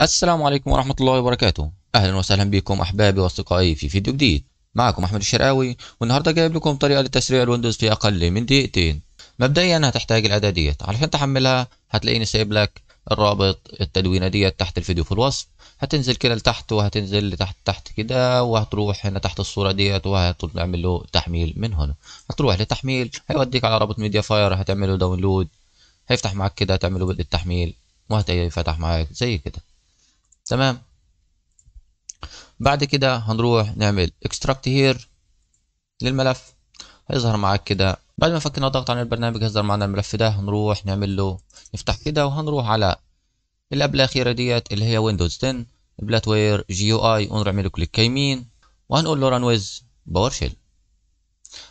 السلام عليكم ورحمة الله وبركاته أهلا وسهلا بكم أحبابي وأصدقائي في فيديو جديد معكم أحمد الشرقاوي والنهاردة جايب لكم طريقة لتسريع الويندوز في أقل من دقيقتين مبدئيا هتحتاج الأداة ديت علشان تحملها هتلاقيني سايب لك الرابط التدوينة ديت تحت الفيديو في الوصف هتنزل كده لتحت وهتنزل لتحت تحت كده وهتروح هنا تحت الصورة ديت وهتعمل له تحميل من هنا هتروح لتحميل هيوديك على رابط ميديا فاير هتعمله داونلود هيفتح معاك كده هتعمله بالتحميل وهتفتح معاك زي كده تمام بعد كده هنروح نعمل اكستراكت هير للملف هيظهر معاك كده بعد ما فكنا ضغط عن البرنامج هيظهر معانا الملف ده هنروح نعمل له نفتح كده وهنروح على الابلة الأخيرة ديت اللي هي ويندوز 10 البلات وير جي يو اي ونعمل له كليك يمين وهنقول له ران ويز باور شيل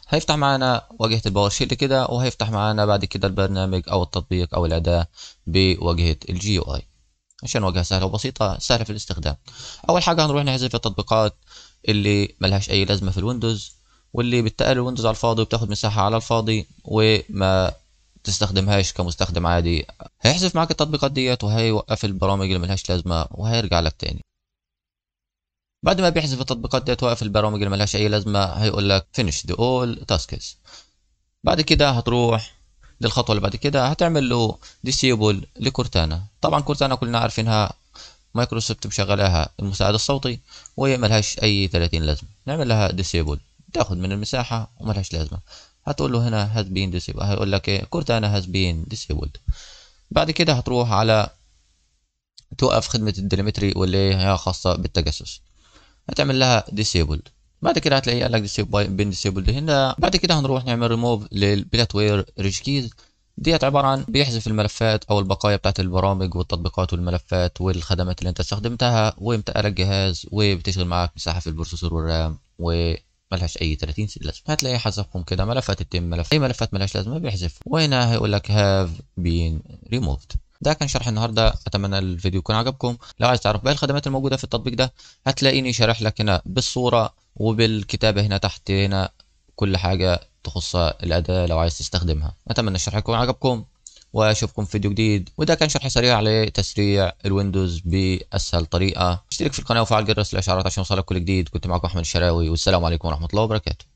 هيفتح معانا واجهة الباور شيل كده وهيفتح معانا بعد كده البرنامج أو التطبيق أو الأداة بواجهة الجي يو اي عشان واجهه سهله وبسيطه سهله في الاستخدام اول حاجه هنروح نحذف التطبيقات اللي ملهاش اي لازمه في الويندوز واللي بتقل الويندوز على الفاضي وبتاخد مساحه على الفاضي وما تستخدمهاش كمستخدم عادي هيحذف معاك التطبيقات ديت وهيوقف البرامج اللي ملهاش لازمه وهيرجع لك تاني بعد ما بيحذف التطبيقات ديت ويوقف البرامج اللي ملهاش اي لازمه هيقول لك finish the all tasks بعد كده هتروح للخطوه اللي بعد كده هتعمل له ديسيبل لكورتانا طبعا كورتانا كلنا عارفينها مايكروسوفت مشغلاها المساعد الصوتي وهي ملهاش اي 30 لازمه نعمل لها ديسيبل تاخد من المساحه وملهاش لازمه هتقول له هنا هاز بين ديسيبل هيقول لك ايه كورتانا هاز بين ديسيبلد بعد كده هتروح على توقف خدمه الديليمتري واللي هي خاصه بالتجسس هتعمل لها ديسيبلد بعد كده هتلاقيه قال لك ديسيبل بين ديسيبل هنا بعد كده هنروح نعمل ريموف للبلات وير كيز ديت عباره عن بيحذف الملفات او البقايا بتاعت البرامج والتطبيقات والملفات والخدمات اللي انت استخدمتها ومتقله الجهاز وبتشغل معاك مساحه في البروسيسور والرام و ملهاش اي 30 لازمه هتلاقيه حذفهم كده ملفات التم ملف اي ملفات ملهاش لازمه بيحذف وهنا هيقول لك هاف بين ريموفد ده كان شرح النهارده اتمنى الفيديو يكون عجبكم لو عايز تعرف باقي الخدمات الموجوده في التطبيق ده هتلاقيني شارح لك هنا بالصوره وبالكتابة هنا تحت هنا كل حاجة تخص الأداة لو عايز تستخدمها أتمنى الشرح يكون عجبكم واشوفكم في فيديو جديد وده كان شرح سريع لتسريع الويندوز باسهل طريقه اشترك في القناه وفعل جرس الاشعارات عشان يوصلك كل جديد كنت معكم احمد الشراوي والسلام عليكم ورحمه الله وبركاته